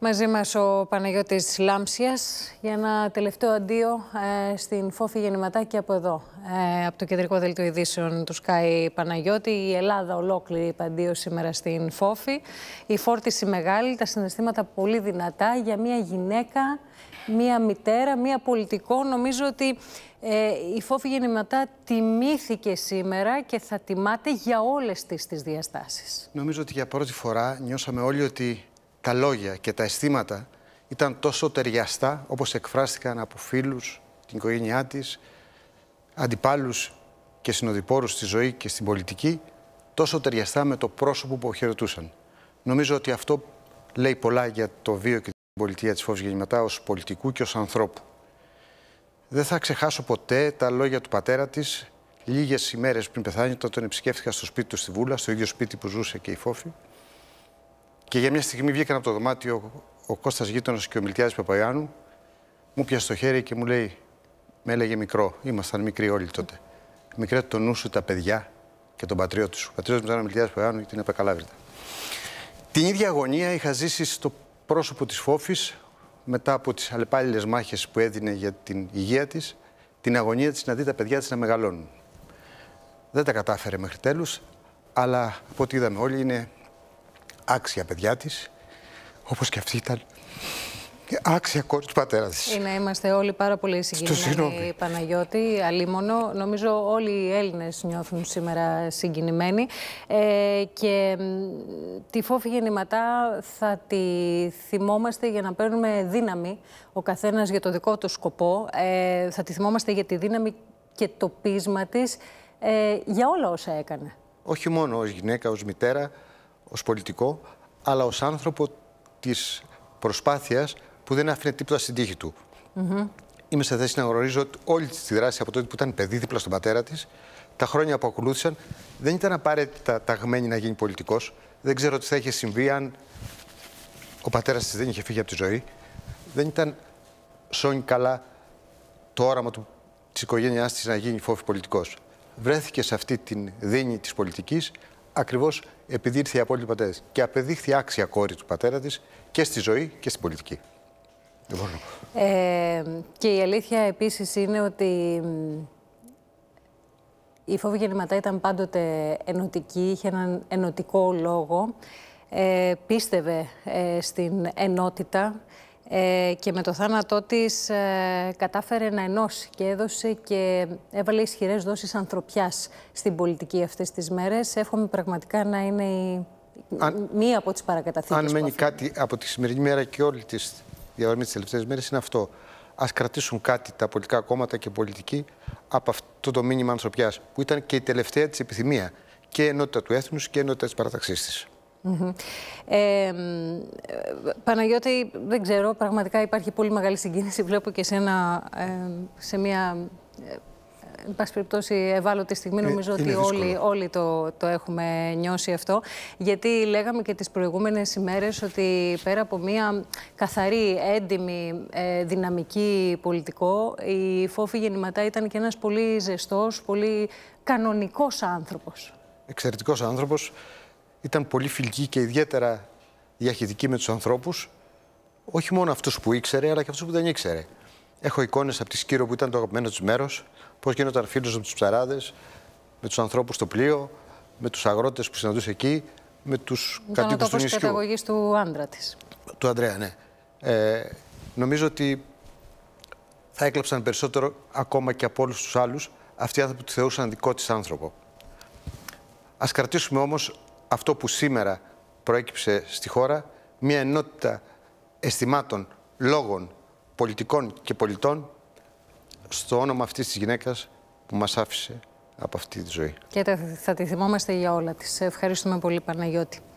Μαζί μας ο Παναγιώτης Λάμψιας για ένα τελευταίο αντίο ε, στην Φόφη Γεννηματάκη από εδώ. Ε, από το κεντρικό δελτίο ειδήσεων του σκάι Παναγιώτη. Η Ελλάδα ολόκληρη είπε αντίο σήμερα στην Φόφη. Η φόρτιση μεγάλη, τα συναισθήματα πολύ δυνατά για μια γυναίκα, μια μητέρα, μια πολιτικό. Νομίζω ότι ε, η Φόφη Γεννηματά τιμήθηκε σήμερα και θα τιμάται για όλες τις, τις διαστάσεις. Νομίζω ότι για πρώτη φορά νιώσαμε όλοι ότι τα λόγια και τα αισθήματα ήταν τόσο ταιριαστά όπως εκφράστηκαν από φίλους, την οικογένειά της, αντιπάλους και συνοδοιπόρους στη ζωή και στην πολιτική, τόσο ταιριαστά με το πρόσωπο που χαιρετούσαν. Νομίζω ότι αυτό λέει πολλά για το βίο και την πολιτεία της Φόβης Γεννηματά ως πολιτικού και ως ανθρώπου. Δεν θα ξεχάσω ποτέ τα λόγια του πατέρα της λίγες ημέρες πριν πεθάνει, όταν τον επισκέφθηκα στο σπίτι του στη Βούλα, στο ίδιο σπίτι που ζούσε και η Φόφη, και για μια στιγμή βγήκαν από το δωμάτιο ο Κώστας Γείτονος και ο Μιλτιάδης Παπαγιάννου, μου πιασε το χέρι και μου λέει, με έλεγε μικρό, ήμασταν μικροί όλοι τότε. Μικρέ το νου σου τα παιδιά και τον πατριώτη σου. Ο πατριώτης μου ήταν ο Μιλτιάδης Παπαγιάννου γιατί είναι Την ίδια αγωνία είχα ζήσει στο πρόσωπο της Φόφης μετά από τις αλλεπάλληλες μάχες που έδινε για την υγεία της, την αγωνία της να δει τα παιδιά της να μεγαλώνουν. Δεν τα κατάφερε μέχρι τέλους, αλλά από ό,τι είδαμε όλοι είναι άξια παιδιά της, όπως και αυτή ήταν άξια κόρη του πατέρας της. Είναι, είμαστε όλοι πάρα πολύ συγκινημένοι, Παναγιώτη, αλίμονο. Νομίζω όλοι οι Έλληνες νιώθουν σήμερα συγκινημένοι. Ε, και τη φόφη γεννηματά θα τη θυμόμαστε για να παίρνουμε δύναμη ο καθένας για το δικό του σκοπό. Ε, θα τη θυμόμαστε για τη δύναμη και το πείσμα της ε, για όλα όσα έκανε. Όχι μόνο ως γυναίκα, ως μητέρα, ως πολιτικό, αλλά ως άνθρωπο της προσπάθειας που δεν άφηνε τίποτα στην τύχη του. Mm -hmm. Είμαι σε θέση να γνωρίζω ότι όλη τη δράση από τότε που ήταν παιδί δίπλα στον πατέρα της, τα χρόνια που ακολούθησαν, δεν ήταν απαραίτητα ταγμένη να γίνει πολιτικός. Δεν ξέρω τι θα είχε συμβεί αν ο πατέρας της δεν είχε φύγει από τη ζωή. Δεν ήταν σώνει καλά το όραμα του της οικογένειάς της να γίνει φόβη πολιτικός. Βρέθηκε σε αυτή την δίνη της πολιτικής ακριβώς επειδή ήρθε η απόλυτη πατέρας και απεδείχθη άξια κόρη του πατέρα της και στη ζωή και στην πολιτική. Λοιπόν. Ε, και η αλήθεια επίσης είναι ότι η φόβη γεννηματά ήταν πάντοτε ενωτική, είχε έναν ενωτικό λόγο. Ε, πίστευε ε, στην ενότητα ε, και με το θάνατό της ε, κατάφερε να ενώσει και έδωσε και έβαλε ισχυρές δόσεις ανθρωπιάς στην πολιτική αυτές τις μέρες. Εύχομαι πραγματικά να είναι μία από τις παρακαταθήκες. Αν μένει κάτι από τη σημερινή μέρα και όλη τη διαδρομή τη τελευταίες μέρες είναι αυτό. Ας κρατήσουν κάτι τα πολιτικά κόμματα και πολιτικοί από αυτό το μήνυμα ανθρωπιάς που ήταν και η τελευταία της επιθυμία και ενότητα του έθνους και ενότητα της παραταξής της ε, Παναγιώτη, δεν ξέρω, πραγματικά υπάρχει πολύ μεγάλη συγκίνηση. Βλέπω και εσένα σε μια, ε, εν πάση περιπτώσει, ευάλωτη στιγμή. Ε, Νομίζω ότι όλοι, όλοι το, το έχουμε νιώσει αυτό. Γιατί λέγαμε και τις προηγούμενες ημέρες ότι πέρα από μια καθαρή, έντιμη, ε, δυναμική πολιτικό, η Φόφη γεννηματά ήταν και ένας πολύ ζεστός, πολύ κανονικός άνθρωπος. Εξαιρετικός άνθρωπος ήταν πολύ φιλική και ιδιαίτερα διαχειριτική με τους ανθρώπους, όχι μόνο αυτούς που ήξερε, αλλά και αυτούς που δεν ήξερε. Έχω εικόνες από τη Σκύρο που ήταν το αγαπημένο της μέρος, πώς γίνονταν φίλος με τους ψαράδες, με τους ανθρώπους στο πλοίο, με τους αγρότες που συναντούσε εκεί, με τους ήταν κατοίκους του νησιού. Ήταν ο τόπος του άντρα της. Του Ανδρέα, ναι. Ε, νομίζω ότι θα έκλαψαν περισσότερο ακόμα και από όλους τους άλλους αυτοί οι άνθρωποι που τη θεωρούσαν δικό της άνθρωπο. Ας κρατήσουμε όμως αυτό που σήμερα προέκυψε στη χώρα, μια ενότητα αισθημάτων, λόγων, πολιτικών και πολιτών στο όνομα αυτής της γυναίκας που μας άφησε από αυτή τη ζωή. Και θα τη θυμόμαστε για όλα της. Ευχαριστούμε πολύ Παναγιώτη.